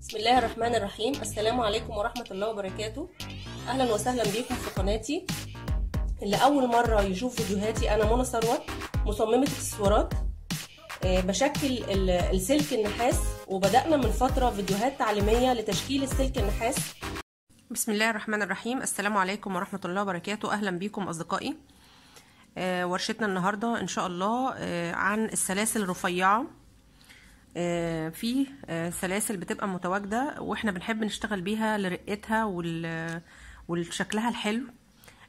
بسم الله الرحمن الرحيم السلام عليكم ورحمة الله وبركاته أهلا وسهلا بيكم في قناتي اللي أول مرة يشوف فيديوهاتي أنا منى ثروت مصممة اكسسوارات آه، بشكل السلك النحاس وبدأنا من فترة فيديوهات تعليمية لتشكيل السلك النحاس بسم الله الرحمن الرحيم السلام عليكم ورحمة الله وبركاته أهلا بيكم أصدقائي آه، ورشتنا النهاردة إن شاء الله آه، عن السلاسل الرفيعة آه، في آه، سلاسل بتبقى متواجده واحنا بنحب نشتغل بيها لرقتها وشكلها الحلو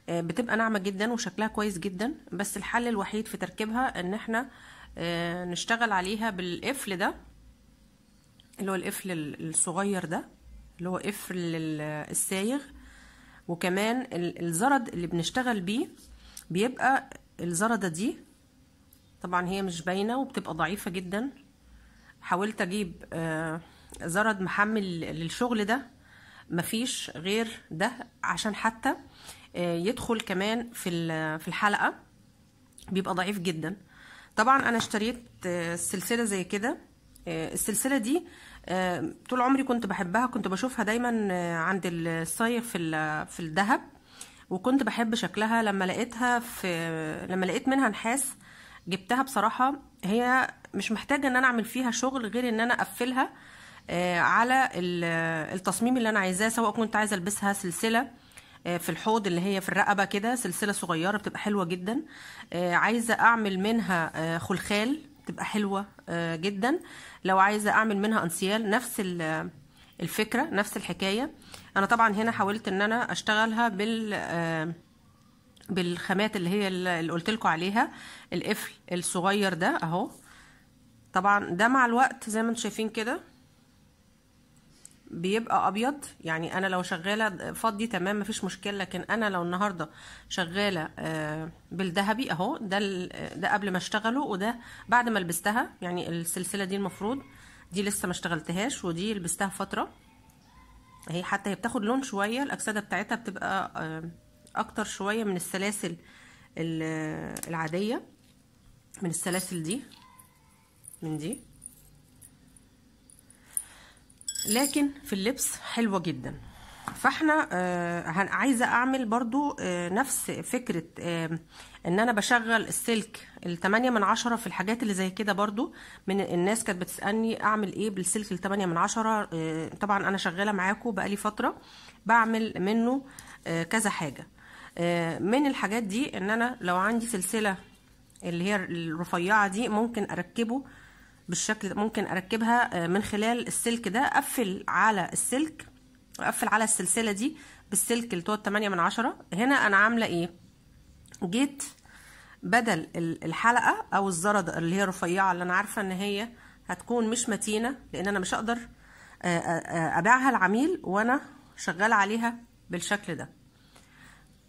آه، بتبقى ناعمه جدا وشكلها كويس جدا بس الحل الوحيد في تركيبها ان احنا نشتغل عليها بالقفل ده اللي هو القفل الصغير ده اللي هو قفل السايغ وكمان الزرد اللي بنشتغل بيه بيبقى الزردة دي طبعا هي مش باينة وبتبقى ضعيفة جدا حاولت اجيب آه، زرد محمل للشغل ده مفيش غير ده عشان حتى آه، يدخل كمان في في الحلقه بيبقى ضعيف جدا طبعا انا اشتريت آه، سلسله زي كده السلسله دي طول عمري كنت بحبها كنت بشوفها دايما عند الصيف في في الذهب وكنت بحب شكلها لما لقيتها في لما لقيت منها نحاس جبتها بصراحه هي مش محتاجه ان انا اعمل فيها شغل غير ان انا اقفلها آه، على التصميم اللي انا عايزاه سواء كنت عايزه البسها سلسله آه، في الحوض اللي هي في الرقبه كده سلسله صغيره بتبقى حلوه جدا آه، عايزه اعمل منها خلخال بتبقى حلوه جدا لو عايزه اعمل منها انسيال نفس الفكره نفس الحكايه انا طبعا هنا حاولت ان انا اشتغلها بال بالخامات اللي هي اللي قلت لكم عليها القفل الصغير ده اهو طبعا ده مع الوقت زي ما انتم شايفين كده بيبقى ابيض يعني انا لو شغاله فضي تمام مفيش مشكله لكن انا لو النهارده شغاله آه، بالذهبي اهو ده ده قبل ما اشتغله وده بعد ما لبستها يعني السلسله دي المفروض دي لسه ما اشتغلتهاش ودي لبستها فتره هي حتى هي بتاخد لون شويه الاكسده بتاعتها بتبقى آه، اكتر شويه من السلاسل العاديه من السلاسل دي من دي لكن في اللبس حلوه جدا فاحنا آه عايزه اعمل برضو آه نفس فكره آه ان انا بشغل السلك التمانية من عشرة في الحاجات اللي زي كده برضو من الناس كانت بتسألني اعمل ايه بالسلك التمانية من عشرة آه طبعا انا شغالة معاكم بقالي فترة بعمل منه آه كذا حاجة آه، من الحاجات دي ان انا لو عندي سلسله اللي هي الرفيعه دي ممكن اركبه بالشكل ده ممكن اركبها آه، من خلال السلك ده اقفل على السلك اقفل على السلسله دي بالسلك اللي هو 8 من عشرة هنا انا عامله ايه جيت بدل الحلقه او الزرد اللي هي رفيعه اللي انا عارفه ان هي هتكون مش متينه لان انا مش هقدر آه، ابيعها العميل وانا شغاله عليها بالشكل ده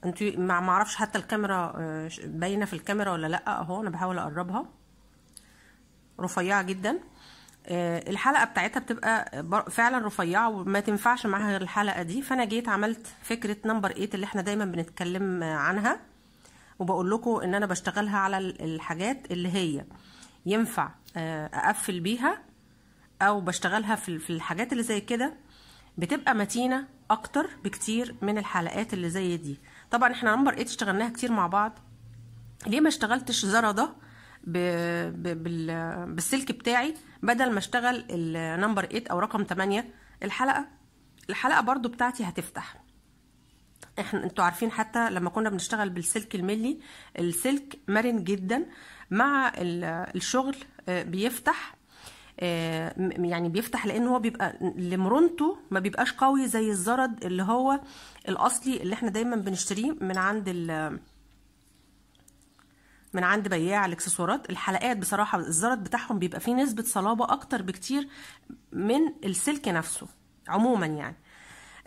انت ما معرفش حتى الكاميرا آه، باينه في الكاميرا ولا لا اهو انا بحاول اقربها رفيعه جدا آه، الحلقه بتاعتها بتبقى فعلا رفيعه وما تنفعش معاها غير الحلقه دي فانا جيت عملت فكره نمبر 8 اللي احنا دايما بنتكلم آه، عنها وبقول لكم ان انا بشتغلها على الحاجات اللي هي ينفع اقفل بيها او بشتغلها في الحاجات اللي زي كده بتبقى متينه اكتر بكتير من الحلقات اللي زي دي طبعا احنا نمبر 8 اشتغلناها كتير مع بعض ليه ما اشتغلتش زرا ده بالسلك بتاعي بدل ما اشتغل النمبر 8 او رقم 8 الحلقه الحلقه برضو بتاعتي هتفتح احنا انتوا عارفين حتى لما كنا بنشتغل بالسلك الملي السلك مرن جدا مع الشغل آه، بيفتح آه، يعني بيفتح لان هو بيبقى لمرونته ما بيبقاش قوي زي الزرد اللي هو الاصلي اللي احنا دايما بنشتريه من عند ال من عند بياع الاكسسوارات الحلقات بصراحه الزرد بتاعهم بيبقى فيه نسبه صلابه اكتر بكتير من السلك نفسه عموما يعني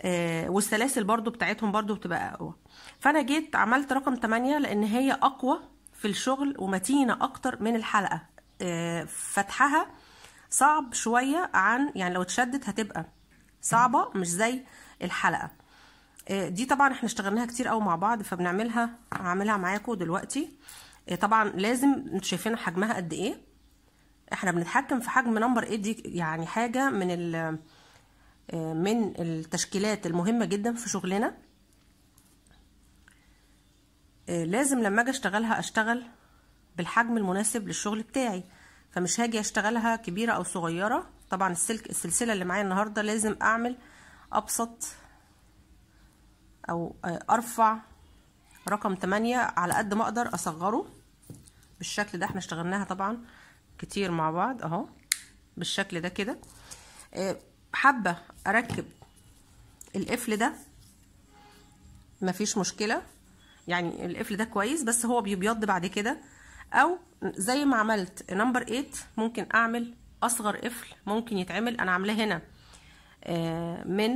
آه والسلاسل برضو بتاعتهم برضو بتبقى اقوى فانا جيت عملت رقم 8 لان هي اقوى في الشغل ومتينه اكتر من الحلقه آه فتحها صعب شويه عن يعني لو اتشدت هتبقى صعبه مش زي الحلقه آه، دي طبعا احنا اشتغلناها كتير قوي مع بعض فبنعملها هعملها معاكم دلوقتي آه، طبعا لازم انتوا شايفين حجمها قد ايه احنا بنتحكم في حجم نمبر ايه دي يعني حاجه من ال آه، من التشكيلات المهمه جدا في شغلنا لازم لما اجي اشتغلها اشتغل بالحجم المناسب للشغل بتاعي فمش هاجي اشتغلها كبيره او صغيره طبعا السلك السلسله اللي معايا النهارده لازم اعمل ابسط او ارفع رقم 8 على قد ما اقدر اصغره بالشكل ده احنا اشتغلناها طبعا كتير مع بعض اهو بالشكل ده كده آه، حابه اركب القفل ده مفيش مشكله يعني القفل ده كويس بس هو بيبيض بعد كده او زي ما عملت نمبر 8 ممكن اعمل اصغر قفل ممكن يتعمل انا عاملاه هنا آه، من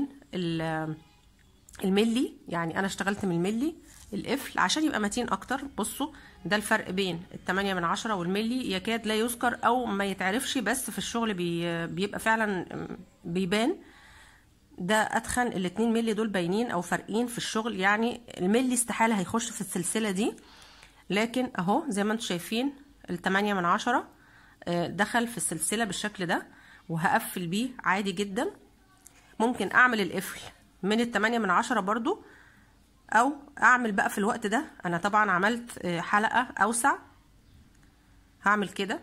الملي يعني انا اشتغلت من الملي القفل عشان يبقى متين اكتر بصوا ده الفرق بين التمانية من عشرة والملي يكاد لا يذكر او ما يتعرفش بس في الشغل بيبقى فعلا بيبان ده اتخن الاتنين ملي دول باينين او فارقين في الشغل يعني الملي استحالة هيخش في السلسلة دي لكن اهو زي ما انتم شايفين التمانية من عشرة آه، دخل في السلسلة بالشكل ده وهقفل بيه عادي جدا ممكن اعمل القفل من التمانية من عشرة برضو او اعمل بقى في الوقت ده انا طبعا عملت آه، حلقة اوسع هعمل كده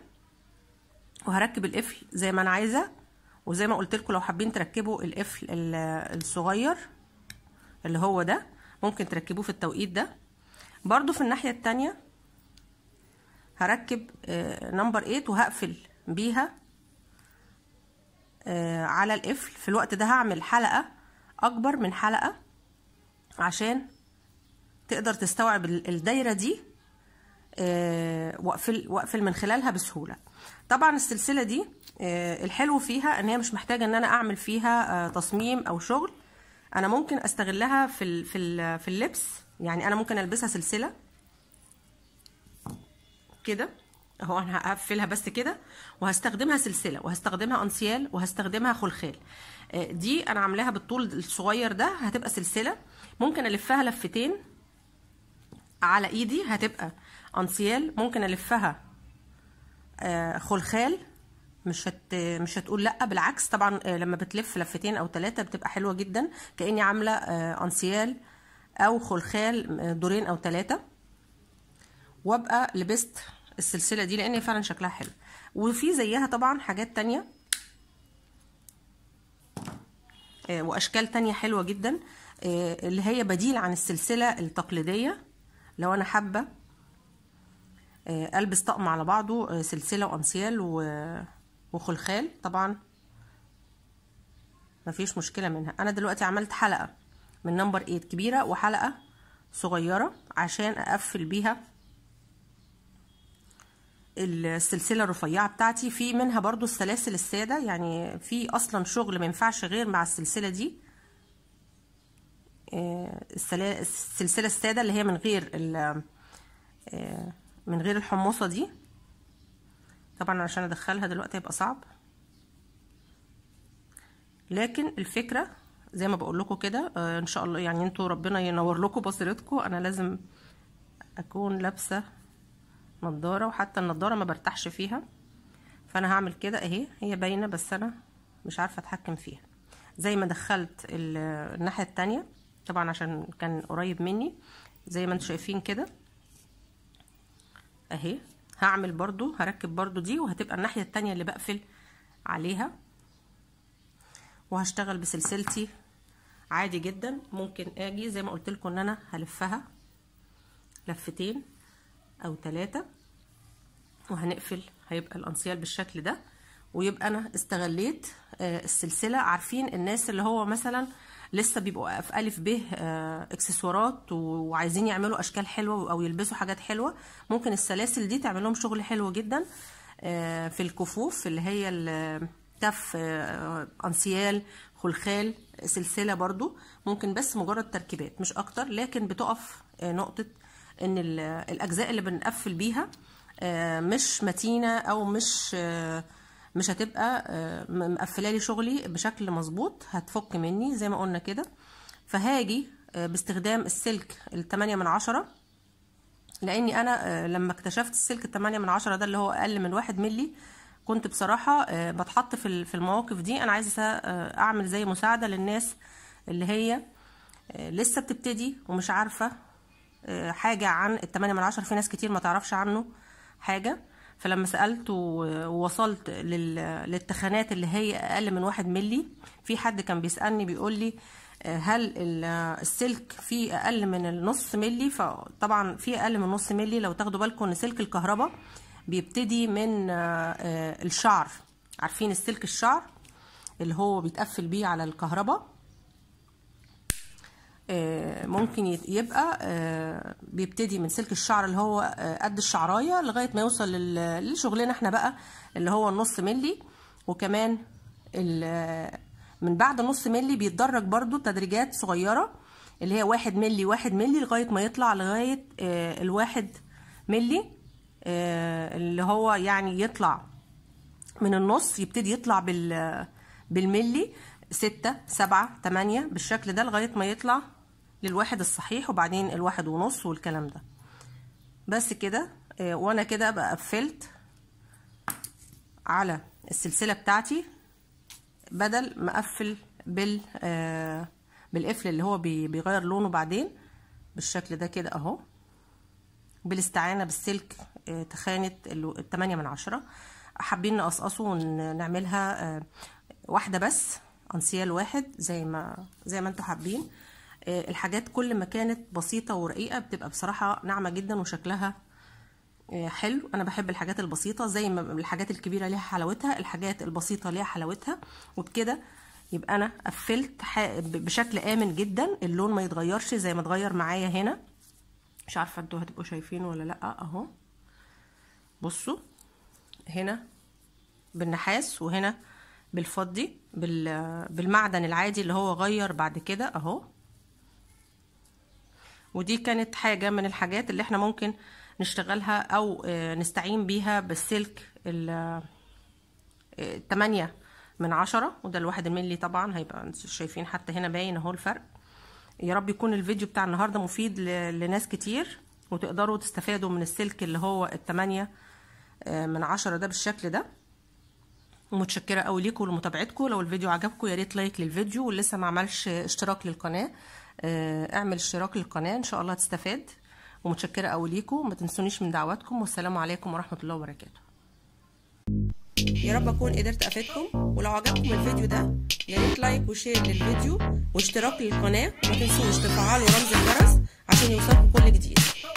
وهركب القفل زي ما انا عايزة وزي ما قلت لكم لو حابين تركبوا القفل آه، الصغير اللي هو ده ممكن تركبوه في التوقيت ده برضو في الناحية التانية هركب نمبر آه، 8 وهقفل بيها آه، على القفل في الوقت ده هعمل حلقة أكبر من حلقة عشان تقدر تستوعب الدايرة دي آه، واقفل من خلالها بسهولة طبعا السلسلة دي الحلو فيها ان هي مش محتاجة ان انا اعمل فيها تصميم او شغل انا ممكن استغلها في في اللبس يعني انا ممكن البسها سلسله كده اهو انا هقفلها بس كده وهستخدمها سلسله وهستخدمها انسيال وهستخدمها خلخال آه، دي انا عاملاها بالطول الصغير ده هتبقى سلسله ممكن الفها لفتين على ايدي هتبقى انسيال ممكن الفها آه، خلخال مش هت... مش هتقول لا بالعكس طبعا آه، لما بتلف لفتين او ثلاثه بتبقى حلوه جدا كاني عامله انسيال او خلخال آه، دورين او ثلاثه وابقى لبست السلسله دي لان فعلا شكلها حلو وفي زيها طبعا حاجات تانية آه، واشكال تانية حلوه جدا آه، اللي هي بديل عن السلسله التقليديه لو انا حابه البس طقم على بعضه سلسله وانسيال وخلخال طبعا مفيش مشكله منها انا دلوقتي عملت حلقه من نمبر 8 كبيرة وحلقة صغيرة عشان اقفل بيها السلسله الرفيعه بتاعتي في منها برضو السلاسل الساده يعني في اصلا شغل ما ينفعش غير مع السلسله دي آه، السلسله الساده اللي هي من غير آه، من غير الحمصه دي طبعا عشان ادخلها دلوقتي هيبقى صعب لكن الفكره زي ما بقول لكم كده آه، ان شاء الله يعني انتوا ربنا ينور لكم بصيرتكم انا لازم اكون لابسه نضاره وحتى النضاره ما برتاحش فيها فانا هعمل كده اهي هي باينه بس انا مش عارفه اتحكم فيها زي ما دخلت الناحيه التانية طبعا عشان كان قريب مني زي ما انتوا شايفين كده اهي هعمل برضو هركب برضو دي وهتبقى الناحيه التانية اللي بقفل عليها وهشتغل بسلسلتي عادي جدا ممكن اجي زي ما قلت لكم ان انا هلفها لفتين او ثلاثه وهنقفل هيبقى الانسيال بالشكل ده ويبقى انا استغليت آه، السلسله عارفين الناس اللي هو مثلا لسه بيبقوا في الف ب آه، اكسسوارات وعايزين يعملوا اشكال حلوه او يلبسوا حاجات حلوه ممكن السلاسل دي تعملهم شغل حلو جدا آه، في الكفوف اللي هي كف آه، انسيال خلخال سلسله برضو ممكن بس مجرد تركيبات مش اكتر لكن بتقف آه، نقطه ان الاجزاء اللي بنقفل بيها آه، مش متينه او مش مش هتبقى مقفله لي شغلي بشكل مظبوط هتفك مني زي ما قلنا كده فهاجي باستخدام السلك ال من عشرة لاني انا لما اكتشفت السلك ال من عشرة ده اللي هو اقل من واحد ملي كنت بصراحه آه، بتحط في المواقف دي انا عايزه آه، اعمل زي مساعده للناس اللي هي آه، لسه بتبتدي ومش عارفه حاجه عن التمانية من عشرة في ناس كتير ما تعرفش عنه حاجه فلما سالت ووصلت للتخانات اللي هي اقل من واحد ملي في حد كان بيسالني بيقول لي هل السلك فيه اقل من النص ملي فطبعا في اقل من نص ملي لو تاخدوا بالكم ان سلك الكهرباء بيبتدي من آه، آه، الشعر عارفين السلك الشعر اللي هو بيتقفل بيه على الكهرباء آه، ممكن يبقى بيبتدي من سلك الشعر اللي هو قد الشعرايه لغايه ما يوصل لشغلنا احنا بقى اللي هو النص ملي وكمان من بعد نص ملي بيتدرج برضو تدريجات صغيره اللي هي واحد ملي واحد ملي لغايه ما يطلع لغايه الواحد ملي آه، اللي هو يعني يطلع من النص يبتدي يطلع بال بالملي ستة سبعة تمانية بالشكل ده لغاية ما يطلع للواحد الصحيح وبعدين الواحد ونص والكلام ده بس كده آه، وانا كده بقى قفلت على السلسلة بتاعتي بدل ما اقفل بال آه، بالقفل اللي هو بيغير لونه بعدين بالشكل ده كده اهو بالاستعانه بالسلك آه، تخانه الثمانية من عشرة حابين نقصقصه ونعملها آه، واحده بس انسيال واحد زي ما زي ما انتوا حابين آه، الحاجات كل ما كانت بسيطه ورقيقه بتبقى بصراحه ناعمه جدا وشكلها حلو انا بحب الحاجات البسيطه زي ما الحاجات الكبيره ليها حلاوتها الحاجات البسيطه ليها حلاوتها وبكده يبقى انا قفلت بشكل امن جدا اللون ما يتغيرش زي ما اتغير معايا هنا مش عارفه انتوا هتبقوا شايفين ولا لا اهو بصوا هنا بالنحاس وهنا بالفضي بالمعدن العادي اللي هو غير بعد كده اهو ودي كانت حاجه من الحاجات اللي احنا ممكن نشتغلها او آه، نستعين بيها بالسلك ال 8 آه، من عشرة وده الواحد الملي طبعا هيبقى شايفين حتى هنا باين اهو الفرق يا رب يكون الفيديو بتاع النهارده مفيد لناس كتير وتقدروا تستفادوا من السلك اللي هو التمانية آه، من عشرة ده بالشكل ده متشكرة قوي ليكم ولمتابعتكم لو الفيديو عجبكم يا ريت لايك للفيديو واللي لسه ما عملش اشتراك للقناة آه، اعمل اشتراك للقناة ان شاء الله هتستفاد ومتشكرة قوي ليكم ما تنسونيش من دعواتكم والسلام عليكم ورحمة الله وبركاته يا رب اكون قدرت افيدكم ولو عجبكم الفيديو ده يا ريت لايك وشير للفيديو واشتراك للقناه ما تنسوش تفعلوا رمز الجرس عشان يوصلكم كل جديد